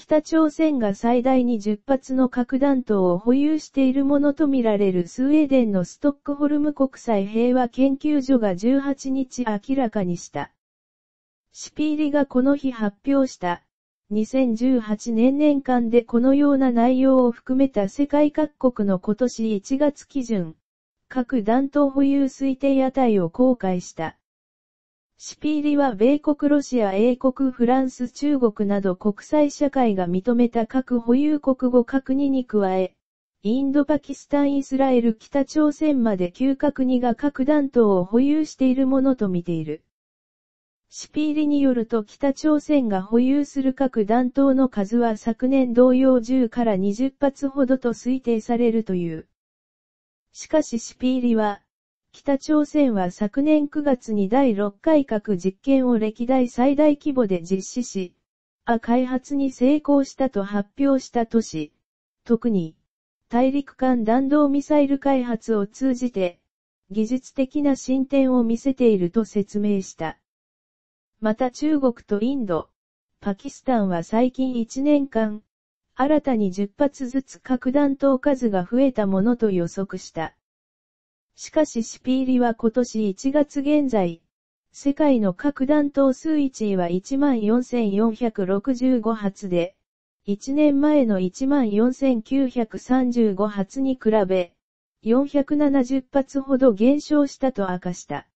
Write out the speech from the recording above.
北朝鮮が最大に10発の核弾頭を保有しているものとみられるスウェーデンのストックホルム国際平和研究所が18日明らかにした。シピーリがこの日発表した。2018年年間でこのような内容を含めた世界各国の今年1月基準、核弾頭保有推定値を公開した。シピーリは米国ロシア英国フランス中国など国際社会が認めた核保有国語核2に加え、インドパキスタンイスラエル北朝鮮まで9核2が核弾頭を保有しているものと見ている。シピーリによると北朝鮮が保有する核弾頭の数は昨年同様10から20発ほどと推定されるという。しかしシピーリは、北朝鮮は昨年9月に第6回核実験を歴代最大規模で実施し、あ開発に成功したと発表した都市、特に、大陸間弾道ミサイル開発を通じて、技術的な進展を見せていると説明した。また中国とインド、パキスタンは最近1年間、新たに10発ずつ核弾頭数が増えたものと予測した。しかしシピーリは今年1月現在、世界の核弾頭数1位は14,465発で、1年前の14,935発に比べ、470発ほど減少したと明かした。